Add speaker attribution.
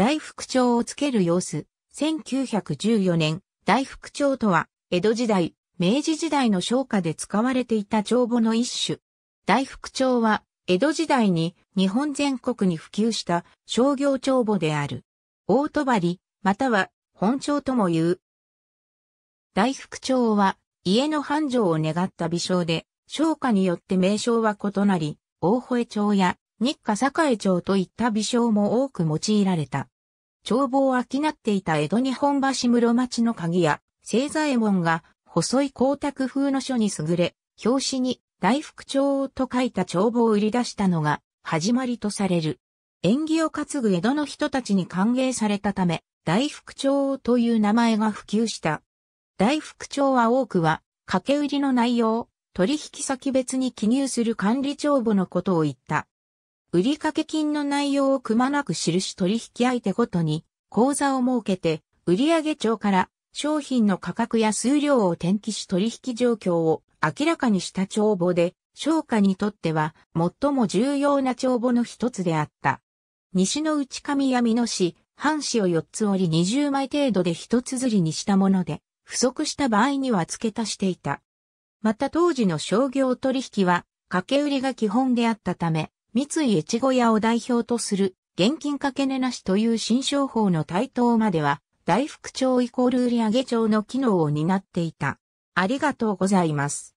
Speaker 1: 大福帳をつける様子。1914年、大福帳とは、江戸時代、明治時代の商家で使われていた帳簿の一種。大福帳は、江戸時代に日本全国に普及した商業帳簿である。大戸張、または本帳とも言う。大福帳は、家の繁盛を願った微笑で、商家によって名称は異なり、大吠帳や日下栄町といった微笑も多く用いられた。帳簿を商っていた江戸日本橋室町の鍵や、清座衛門が細い光沢風の書に優れ、表紙に大福帳と書いた帳簿を売り出したのが始まりとされる。縁起を担ぐ江戸の人たちに歓迎されたため、大福帳という名前が普及した。大福帳は多くは、掛け売りの内容、取引先別に記入する管理帳簿のことを言った。売掛金の内容をくまなく記し取引相手ごとに口座を設けて売上帳から商品の価格や数量を転記し取引状況を明らかにした帳簿で商家にとっては最も重要な帳簿の一つであった。西の内上や美濃市、半紙を4つ折り20枚程度で一つずりにしたもので、不足した場合には付け足していた。また当時の商業取引は、掛け売りが基本であったため、三井越後屋を代表とする、現金掛け値なしという新商法の台頭までは、大福町イコール売上町の機能を担っていた。ありがとうございます。